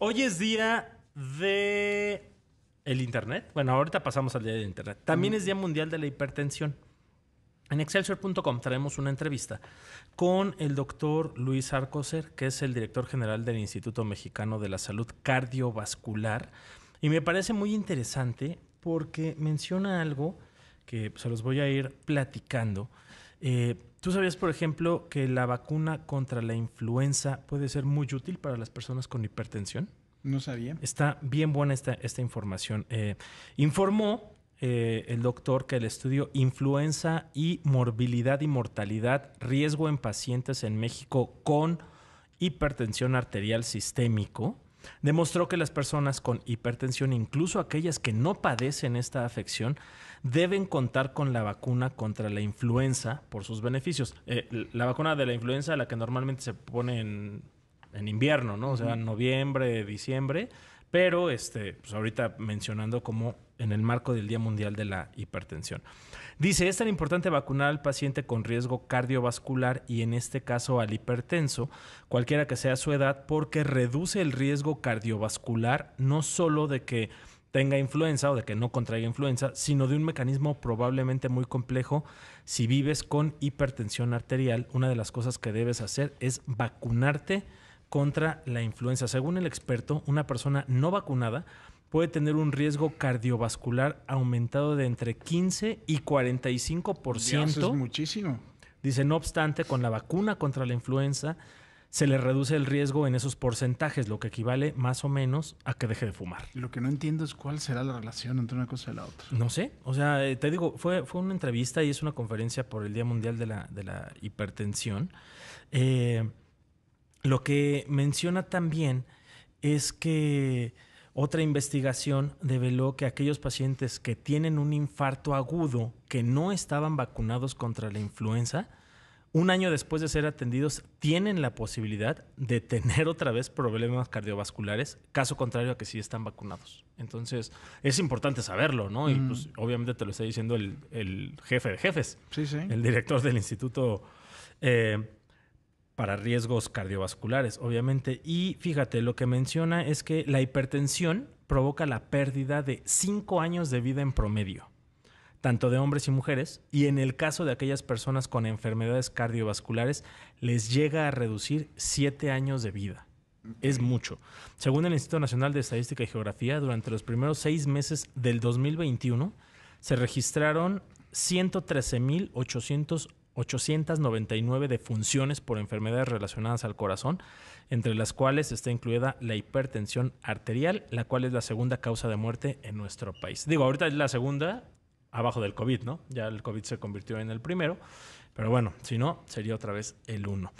Hoy es día de el Internet. Bueno, ahorita pasamos al día del Internet. También es Día Mundial de la Hipertensión. En Excelsior.com traemos una entrevista con el doctor Luis Arcoser, que es el director general del Instituto Mexicano de la Salud Cardiovascular. Y me parece muy interesante porque menciona algo que se los voy a ir platicando eh, ¿Tú sabías, por ejemplo, que la vacuna contra la influenza puede ser muy útil para las personas con hipertensión? No sabía. Está bien buena esta, información. Eh, informó eh, el doctor que el estudio Influenza y Morbilidad y Mortalidad, Riesgo en Pacientes en México con Hipertensión Arterial Sistémico, Demostró que las personas con hipertensión, incluso aquellas que no padecen esta afección, deben contar con la vacuna contra la influenza por sus beneficios. Eh, la vacuna de la influenza, la que normalmente se pone en, invierno, ¿no? O sea, en noviembre, diciembre, pero este, pues ahorita mencionando como en el marco del Día Mundial de la Hipertensión. Dice, es tan importante vacunar al paciente con riesgo cardiovascular y en este caso al hipertenso, cualquiera que sea su edad, porque reduce el riesgo cardiovascular no solo de que tenga influenza o de que no contraiga influenza, sino de un mecanismo probablemente muy complejo. Si vives con hipertensión arterial, una de las cosas que debes hacer es vacunarte contra la influenza. Según el experto, una persona no vacunada puede tener un riesgo cardiovascular aumentado de entre 15 y 45%. Eso es muchísimo. Dice, no obstante, con la vacuna contra la influenza se le reduce el riesgo en esos porcentajes, lo que equivale más o menos a que deje de fumar. Lo que no entiendo es cuál será la relación entre una cosa y la otra. No sé, o sea, eh, te digo, fue, fue una entrevista y es una conferencia por el Día Mundial de la, de la Hipertensión. Eh, lo que menciona también es que otra investigación develó que aquellos pacientes que tienen un infarto agudo que no estaban vacunados contra la influenza, un año después de ser atendidos, tienen la posibilidad de tener otra vez problemas cardiovasculares, caso contrario a que sí están vacunados. Entonces, es importante saberlo, ¿no? Y pues, mm. obviamente te lo está diciendo el, jefe de jefes, el director del Instituto eh, para riesgos cardiovasculares, obviamente. Y fíjate, lo que menciona es que la hipertensión provoca la pérdida de cinco años de vida en promedio, tanto de hombres y mujeres, y en el caso de aquellas personas con enfermedades cardiovasculares, les llega a reducir siete años de vida. Es mucho. Según el Instituto Nacional de Estadística y Geografía, durante los primeros seis meses del 2021 se registraron 113.800 899 defunciones por enfermedades relacionadas al corazón, entre las cuales está incluida la hipertensión arterial, la cual es la segunda causa de muerte en nuestro país. Digo, ahorita es la segunda abajo del COVID, ¿no? Ya el COVID se convirtió en el primero, pero bueno, si no, sería otra vez el uno.